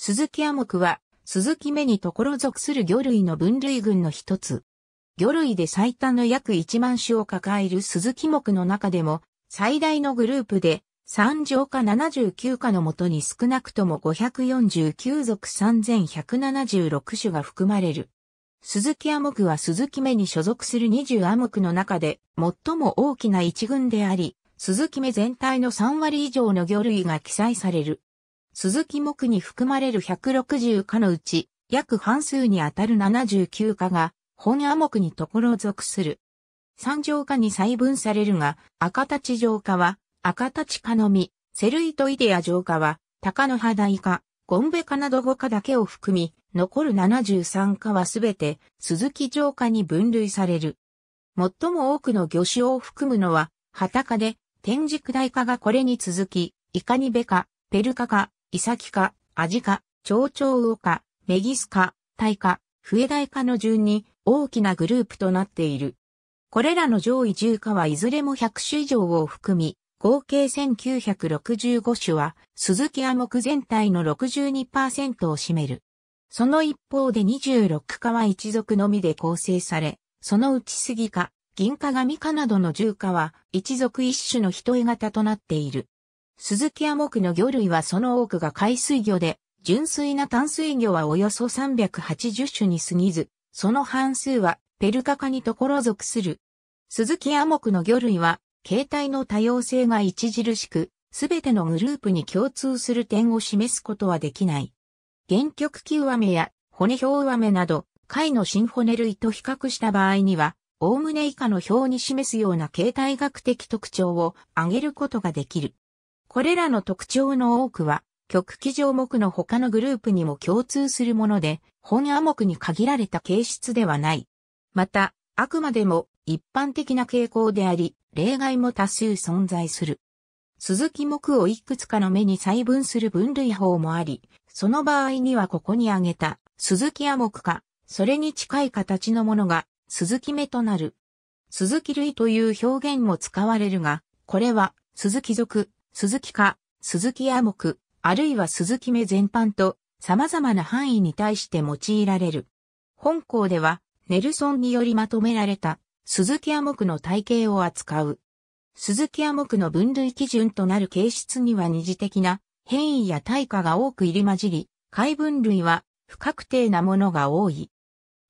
鈴木亜目は、鈴木目にところ属する魚類の分類群の一つ。魚類で最多の約1万種を抱える鈴木目の中でも、最大のグループで、3条か79かのもとに少なくとも549属3176種が含まれる。鈴木亜目は鈴木目に所属する20亜目の中で最も大きな一群であり、鈴木目全体の3割以上の魚類が記載される。鈴木木に含まれる160科のうち、約半数にあたる79科が、本亜木にところ属する。三条科に細分されるが、赤立条科は、赤立科のみ、セルイトイデア条科は、高野葉大科、ゴンベ科など5科だけを含み、残る73科はすべて、鈴木条科に分類される。最も多くの魚種を含むのは、畑科で、天竺大科がこれに続き、イカニベ科、ペルカ科、イサキ科、アジ科、ウウオ科、メギス科、タイ科、ダイ科の順に大きなグループとなっている。これらの上位10科はいずれも100種以上を含み、合計1965種は、鈴木モク全体の62%を占める。その一方で26科は一族のみで構成され、そのうち杉科、銀ミ科などの10科は、一族一種の一重型となっている。鈴木亜目の魚類はその多くが海水魚で、純粋な淡水魚はおよそ380種に過ぎず、その半数はペルカカにところ属する。鈴木亜目の魚類は、形態の多様性が著しく、すべてのグループに共通する点を示すことはできない。原曲球アメや骨表アメなど、貝の新骨類と比較した場合には、おおむね以下の表に示すような形態学的特徴を挙げることができる。これらの特徴の多くは、極基条目の他のグループにも共通するもので、本亜目に限られた形質ではない。また、あくまでも一般的な傾向であり、例外も多数存在する。鈴木木をいくつかの目に細分する分類法もあり、その場合にはここに挙げた鈴木亜目か、それに近い形のものが鈴木目となる。鈴木類という表現も使われるが、これは鈴木属、鈴木か、鈴木亜目、あるいは鈴木目全般と様々な範囲に対して用いられる。本校では、ネルソンによりまとめられた鈴木亜目の体系を扱う。鈴木亜目の分類基準となる形質には二次的な変異や対価が多く入り混じり、解分類は不確定なものが多い。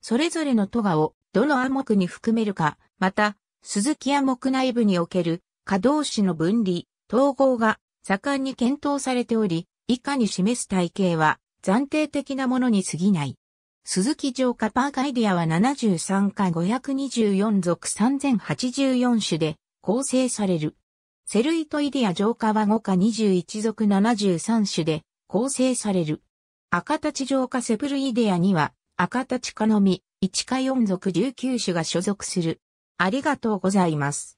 それぞれの都がをどの亜目に含めるか、また、鈴木亜目内部における可動詞の分離、統合が盛んに検討されており、以下に示す体系は暫定的なものに過ぎない。鈴木城下パーカイディアは73回524属3084種で構成される。セルイトイディア城下は5下21属73種で構成される。赤立城下セプルイディアには赤立かのみ1か4属19種が所属する。ありがとうございます。